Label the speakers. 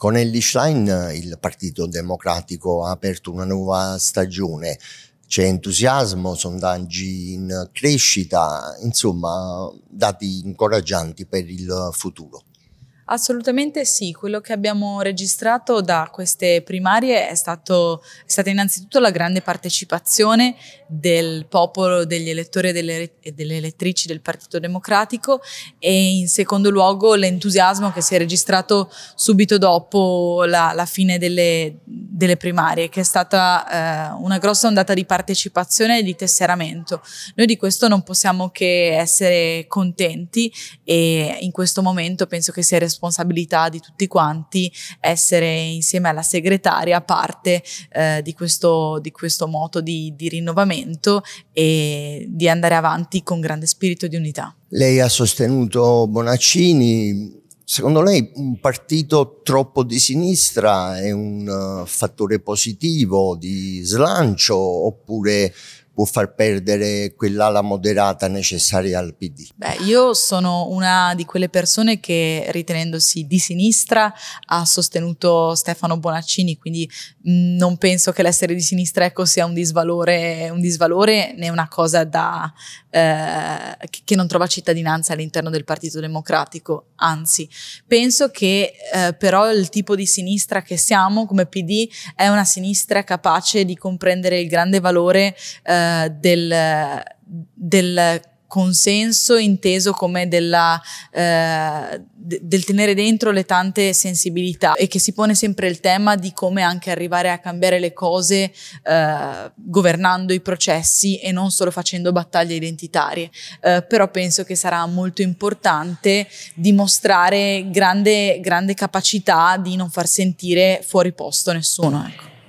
Speaker 1: Con Elly Schlein il Partito Democratico ha aperto una nuova stagione, c'è entusiasmo, sondaggi in crescita, insomma dati incoraggianti per il futuro.
Speaker 2: Assolutamente sì, quello che abbiamo registrato da queste primarie è, stato, è stata innanzitutto la grande partecipazione del popolo, degli elettori e delle, e delle elettrici del Partito Democratico e in secondo luogo l'entusiasmo che si è registrato subito dopo la, la fine delle, delle, primarie, che è stata eh, una grossa ondata di partecipazione e di tesseramento. Noi di questo non possiamo che essere contenti e in questo momento penso che sia responsabile responsabilità di tutti quanti essere insieme alla segretaria parte eh, di, questo, di questo moto di, di rinnovamento e di andare avanti con grande spirito di unità.
Speaker 1: Lei ha sostenuto Bonaccini, Secondo lei un partito troppo di sinistra è un eh, fattore positivo di slancio oppure può far perdere quell'ala moderata necessaria al PD?
Speaker 2: Beh, io sono una di quelle persone che ritenendosi di sinistra ha sostenuto Stefano Bonaccini, quindi mh, mm, non penso che l'essere di sinistra ecco, sia un disvalore, un disvalore né una cosa da, eh, che non trova cittadinanza all'interno del Partito Democratico, anzi penso che eh, però il tipo di sinistra che siamo come PD è una sinistra capace di comprendere il grande valore eh, del, del consenso inteso come della, eh, del tenere dentro le tante sensibilità e che si pone sempre il tema di come anche arrivare a cambiare le cose eh, governando i processi e non solo facendo battaglie identitarie. Eh, però penso che sarà molto importante dimostrare grande, grande capacità di non far sentire fuori posto nessuno. Ecco.